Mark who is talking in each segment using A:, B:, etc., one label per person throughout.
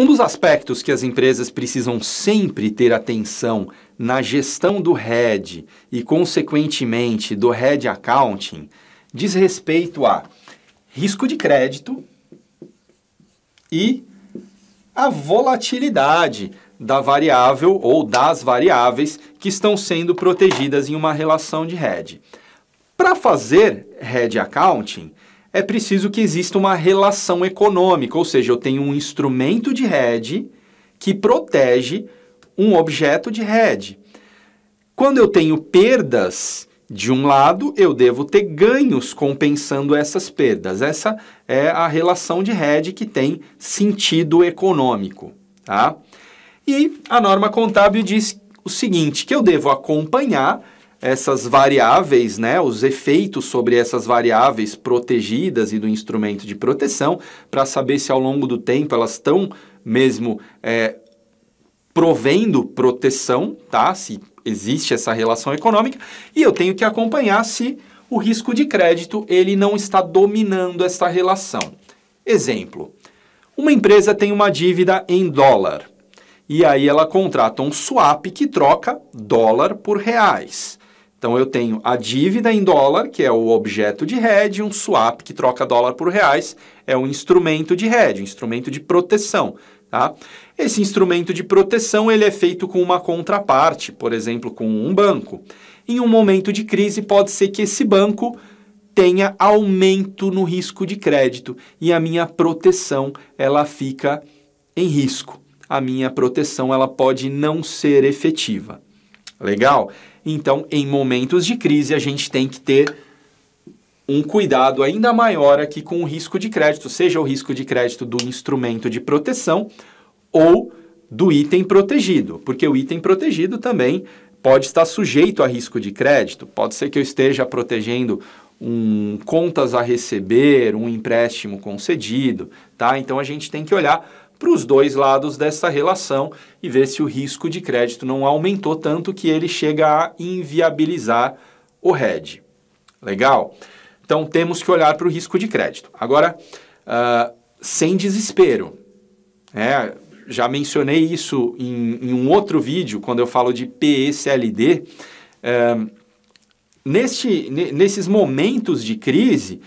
A: Um dos aspectos que as empresas precisam sempre ter atenção na gestão do head e, consequentemente, do head accounting diz respeito a risco de crédito e a volatilidade da variável ou das variáveis que estão sendo protegidas em uma relação de head. Para fazer head accounting, é preciso que exista uma relação econômica, ou seja, eu tenho um instrumento de hedge que protege um objeto de hedge. Quando eu tenho perdas de um lado, eu devo ter ganhos compensando essas perdas. Essa é a relação de hedge que tem sentido econômico, tá? E a norma contábil diz o seguinte, que eu devo acompanhar essas variáveis, né, os efeitos sobre essas variáveis protegidas e do instrumento de proteção, para saber se ao longo do tempo elas estão mesmo é, provendo proteção, tá? Se existe essa relação econômica, e eu tenho que acompanhar se o risco de crédito ele não está dominando essa relação. Exemplo: uma empresa tem uma dívida em dólar e aí ela contrata um swap que troca dólar por reais. Então eu tenho a dívida em dólar, que é o objeto de hedge, um swap que troca dólar por reais, é um instrumento de hedge, um instrumento de proteção, tá? Esse instrumento de proteção ele é feito com uma contraparte, por exemplo, com um banco. Em um momento de crise pode ser que esse banco tenha aumento no risco de crédito e a minha proteção ela fica em risco. A minha proteção ela pode não ser efetiva. Legal? Então, em momentos de crise, a gente tem que ter um cuidado ainda maior aqui com o risco de crédito, seja o risco de crédito do instrumento de proteção ou do item protegido, porque o item protegido também pode estar sujeito a risco de crédito. Pode ser que eu esteja protegendo um contas a receber, um empréstimo concedido, tá? Então a gente tem que olhar para os dois lados dessa relação e ver se o risco de crédito não aumentou tanto que ele chega a inviabilizar o RED. Legal? Então temos que olhar para o risco de crédito. Agora, uh, sem desespero. É, já mencionei isso em, em, um outro vídeo, quando eu falo de PECLD. neste, nesses momentos de crise,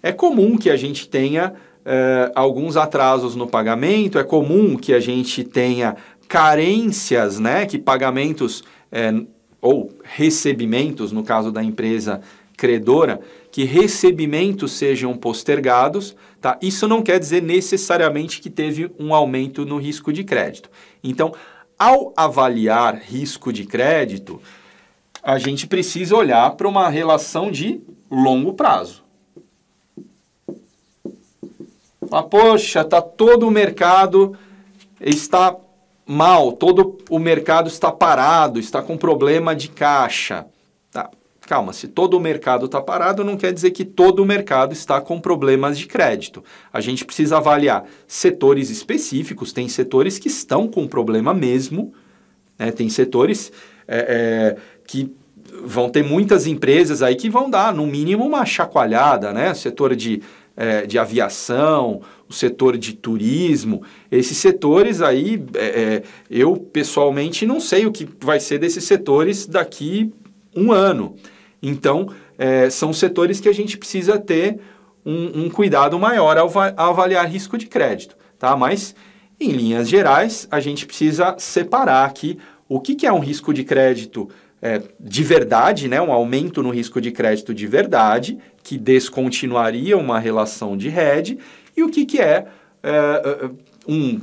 A: é comum que a gente tenha é, alguns atrasos no pagamento, é comum que a gente tenha carências, né, que pagamentos é, ou recebimentos, no caso da empresa credora, que recebimentos sejam postergados, tá? Isso não quer dizer necessariamente que teve um aumento no risco de crédito. Então, ao avaliar risco de crédito, a gente precisa olhar para uma relação de longo prazo. Ah, poxa, tá todo o mercado está mal, todo o mercado está parado, está com problema de caixa. Tá. Calma, se todo o mercado está parado, não quer dizer que todo o mercado está com problemas de crédito. A gente precisa avaliar setores específicos, tem setores que estão com problema mesmo, né? tem setores é, é, que vão ter muitas empresas aí que vão dar, no mínimo, uma chacoalhada, né? O setor de é, de aviação, o setor de turismo, esses setores aí, é, é, eu pessoalmente não sei o que vai ser desses setores daqui um ano. Então, é, são setores que a gente precisa ter um, um cuidado maior ao, ao avaliar risco de crédito, tá? Mas, em linhas gerais, a gente precisa separar aqui o que, que é um risco de crédito é, de verdade, né, um aumento no risco de crédito de verdade que descontinuaria uma relação de rede e o que, que é, é, é um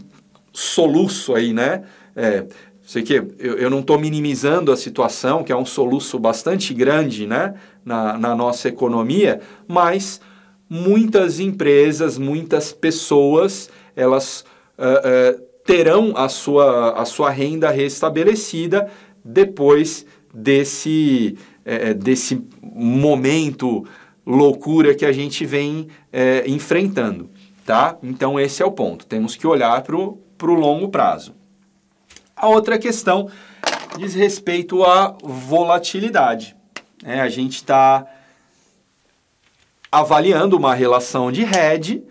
A: soluço aí, né? É, sei que eu, eu não estou minimizando a situação, que é um soluço bastante grande né? na, na nossa economia, mas muitas empresas, muitas pessoas, elas uh, uh, terão a sua, a sua renda restabelecida depois desse, uh, desse momento loucura que a gente vem é, enfrentando, tá? Então, esse é o ponto. Temos que olhar para o longo prazo. A outra questão diz respeito à volatilidade. É, a gente está avaliando uma relação de hedge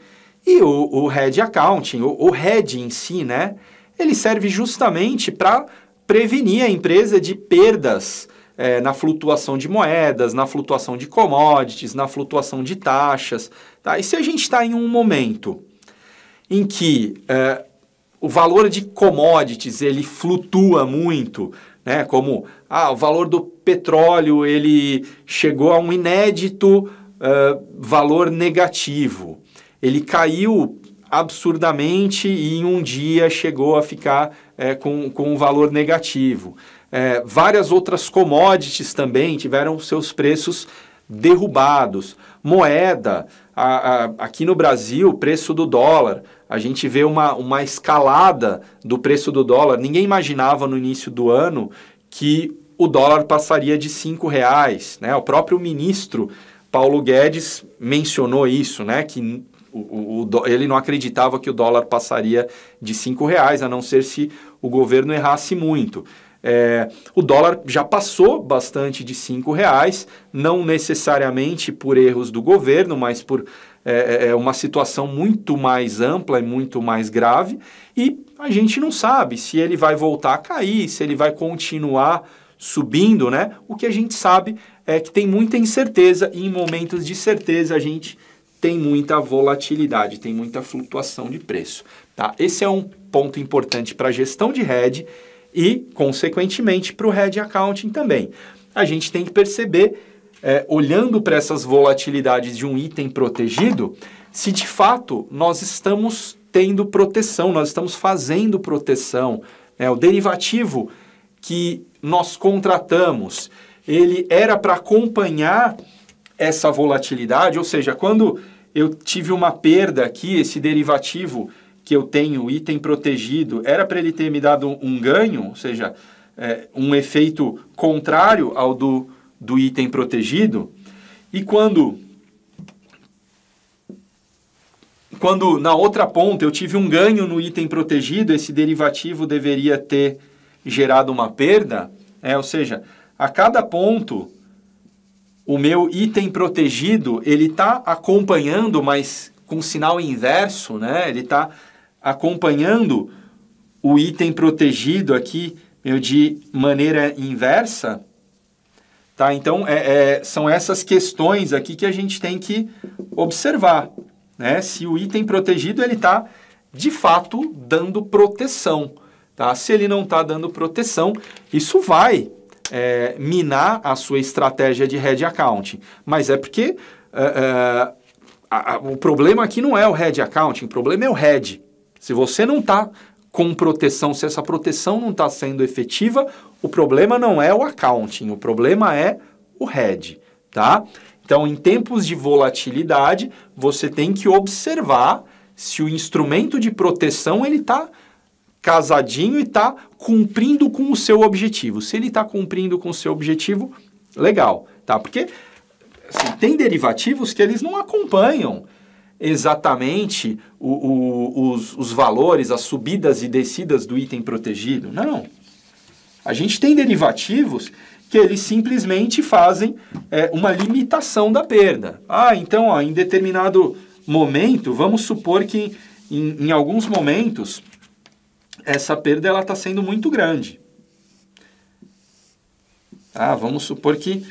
A: e o, o head accounting, o, o head em si, né? Ele serve justamente para prevenir a empresa de perdas é, na flutuação de moedas, na flutuação de commodities, na flutuação de taxas. Tá? E se a gente está em um momento em que é, o valor de commodities ele flutua muito, né? como ah, o valor do petróleo ele chegou a um inédito é, valor negativo. Ele caiu absurdamente e em um dia chegou a ficar é, com, com um valor negativo. É, várias outras commodities também tiveram seus preços derrubados. Moeda, a, a, aqui no Brasil, preço do dólar. A gente vê uma, uma escalada do preço do dólar. Ninguém imaginava no início do ano que o dólar passaria de cinco reais. Né? O próprio ministro Paulo Guedes mencionou isso, né? que o, o, ele não acreditava que o dólar passaria de cinco reais, a não ser se o governo errasse muito. É, o dólar já passou bastante de R$ reais, não necessariamente por erros do governo, mas por é, é, é, uma situação muito mais ampla e muito mais grave. E a gente não sabe se ele vai voltar a cair, se ele vai continuar subindo, né? O que a gente sabe é que tem muita incerteza e em momentos de certeza a gente tem muita volatilidade, tem muita flutuação de preço, tá? Esse é um ponto importante para a gestão de hedge e, consequentemente, para o Hedge Accounting também. A gente tem que perceber, é, olhando para essas volatilidades de um item protegido, se de fato nós estamos tendo proteção, nós estamos fazendo proteção. Né? O derivativo que nós contratamos, ele era para acompanhar essa volatilidade, ou seja, quando eu tive uma perda aqui, esse derivativo que eu tenho item protegido, era para ele ter me dado um, um ganho, ou seja, é, um efeito contrário ao do, do item protegido. E quando quando na outra ponta eu tive um ganho no item protegido, esse derivativo deveria ter gerado uma perda, é, ou seja, a cada ponto o meu item protegido ele está acompanhando, mas com sinal inverso, né? Ele está acompanhando o item protegido aqui, meu, de maneira inversa, tá? Então, é, é, são essas questões aqui que a gente tem que observar, né? Se o item protegido, ele está, de fato, dando proteção, tá? Se ele não está dando proteção, isso vai é, minar a sua estratégia de head accounting. Mas é porque... É, é, a, a, o problema aqui não é o head accounting, o problema é o head, se você não está com proteção, se essa proteção não está sendo efetiva, o problema não é o accounting, o problema é o head, tá? Então, em tempos de volatilidade, você tem que observar se o instrumento de proteção ele está casadinho e está cumprindo com o seu objetivo. Se ele está cumprindo com o seu objetivo, legal, tá? Porque assim, tem derivativos que eles não acompanham exatamente o, o, os, os valores, as subidas e descidas do item protegido. Não. A gente tem derivativos que eles simplesmente fazem é, uma limitação da perda. Ah, então, ó, em determinado momento, vamos supor que em, em alguns momentos essa perda está sendo muito grande. Ah, vamos supor que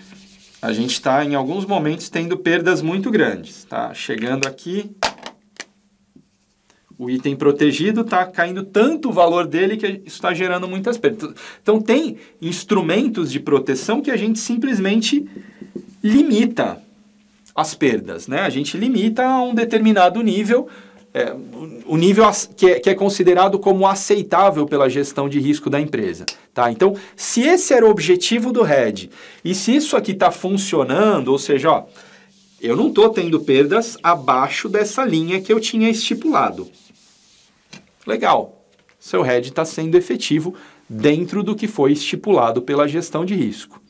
A: a gente está, em alguns momentos, tendo perdas muito grandes. Tá? Chegando aqui, o item protegido está caindo tanto o valor dele que está gerando muitas perdas. Então, tem instrumentos de proteção que a gente simplesmente limita as perdas. Né? A gente limita a um determinado nível é, o nível que é, que é, considerado como aceitável pela gestão de risco da empresa. Tá? Então, se esse era o objetivo do RED e se isso aqui está funcionando, ou seja, ó, eu não estou tendo perdas abaixo dessa linha que eu tinha estipulado. Legal, seu RED está sendo efetivo dentro do que foi estipulado pela gestão de risco.